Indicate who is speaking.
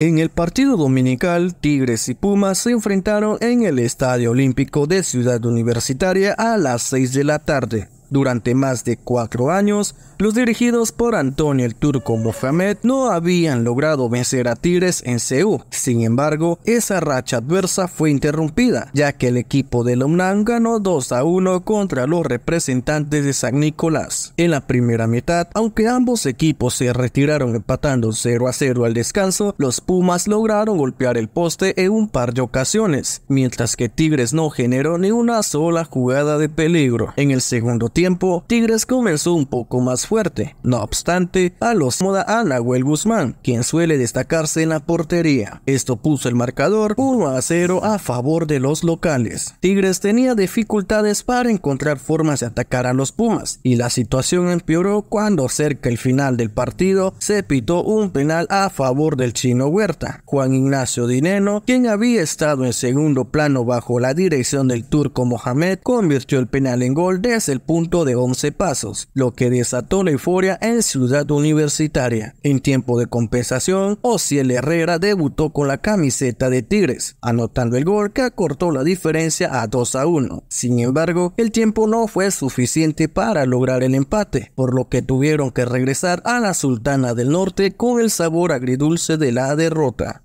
Speaker 1: En el partido dominical, Tigres y Pumas se enfrentaron en el Estadio Olímpico de Ciudad Universitaria a las 6 de la tarde. Durante más de cuatro años, los dirigidos por Antonio el Turco Mohamed no habían logrado vencer a Tigres en Seúl, Sin embargo, esa racha adversa fue interrumpida, ya que el equipo de Lomnan ganó 2 a 1 contra los representantes de San Nicolás. En la primera mitad, aunque ambos equipos se retiraron empatando 0 a 0 al descanso, los Pumas lograron golpear el poste en un par de ocasiones, mientras que Tigres no generó ni una sola jugada de peligro. En el segundo tiempo, Tigres comenzó un poco más fuerte. No obstante, a los moda a Guzmán, quien suele destacarse en la portería. Esto puso el marcador 1 a 0 a favor de los locales. Tigres tenía dificultades para encontrar formas de atacar a los Pumas y la situación empeoró cuando cerca el final del partido se pitó un penal a favor del chino Huerta. Juan Ignacio Dineno, quien había estado en segundo plano bajo la dirección del turco Mohamed, convirtió el penal en gol desde el punto de 11 pasos, lo que desató la euforia en Ciudad Universitaria. En tiempo de compensación, Ociel Herrera debutó con la camiseta de Tigres, anotando el gol que acortó la diferencia a 2 a 1. Sin embargo, el tiempo no fue suficiente para lograr el empate, por lo que tuvieron que regresar a la Sultana del Norte con el sabor agridulce de la derrota.